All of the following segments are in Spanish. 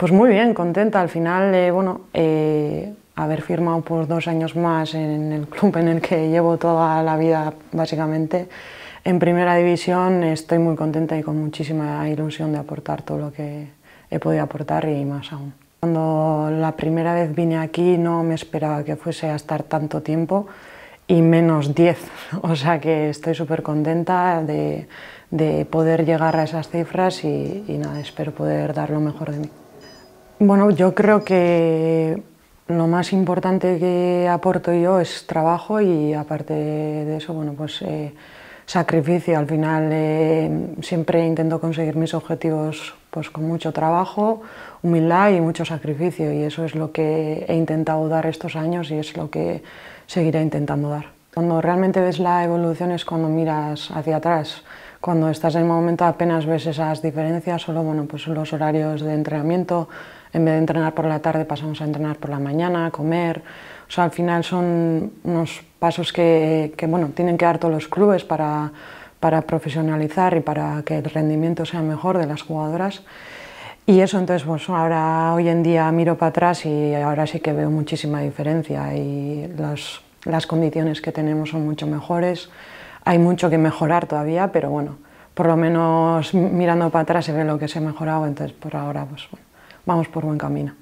Pues muy bien, contenta. Al final, eh, bueno, eh, haber firmado por dos años más en el club en el que llevo toda la vida, básicamente, en primera división, estoy muy contenta y con muchísima ilusión de aportar todo lo que he podido aportar y más aún. Cuando la primera vez vine aquí no me esperaba que fuese a estar tanto tiempo y menos 10. O sea que estoy súper contenta de, poder llegar a esas cifras y nada, espero poder dar lo mejor de mí. Bueno, yo creo que lo más importante que aporto yo es trabajo y aparte de eso, bueno, pues eh, sacrificio. Al final eh, siempre intento conseguir mis objetivos pues, con mucho trabajo, humildad y mucho sacrificio. Y eso es lo que he intentado dar estos años y es lo que seguiré intentando dar. Cuando realmente ves la evolución es cuando miras hacia atrás. Cuando estás en el momento apenas ves esas diferencias, solo bueno, pues los horarios de entrenamiento, en vez de entrenar por la tarde pasamos a entrenar por la mañana, comer. O sea, al final son unos pasos que, bueno, tienen que dar todos los clubes para, para profesionalizar y para que el rendimiento sea mejor de las jugadoras. Y eso, entonces, pues, ahora hoy en día miro para atrás y ahora sí que veo muchísima diferencia y los las condiciones que tenemos son mucho mejores, hay mucho que mejorar todavía, pero bueno, por lo menos mirando para atrás se ve lo que se ha mejorado, entonces por ahora pues, vamos por buen camino.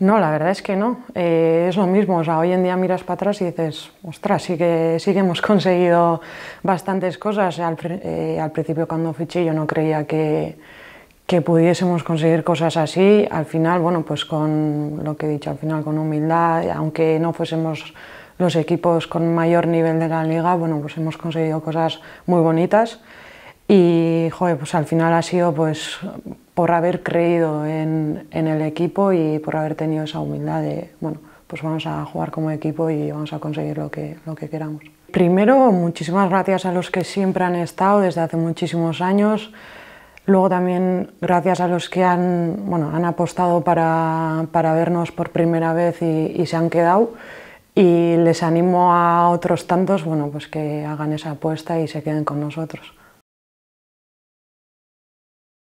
No, la verdad es que no, eh, es lo mismo, sea, hoy en día miras para atrás y dices, ostras, sí que, sí hemos conseguido bastantes cosas, al, eh, principio cuando fiché yo no creía que, que pudiésemos conseguir cosas así, al final, bueno, pues con lo que he dicho, al final con humildad, aunque no fuésemos los equipos con mayor nivel de la liga, bueno, pues hemos conseguido cosas muy bonitas y, pues al final ha sido pues por haber creído en, el equipo y por haber tenido esa humildad de, bueno, pues vamos a jugar como equipo y vamos a conseguir lo que, lo que queramos. Primero, muchísimas gracias a los que siempre han estado desde hace muchísimos años. Luego también gracias a los que han, han apostado para, vernos por primera vez y se han quedado y les animo a otros tantos bueno, pues que hagan esa apuesta y se queden con nosotros.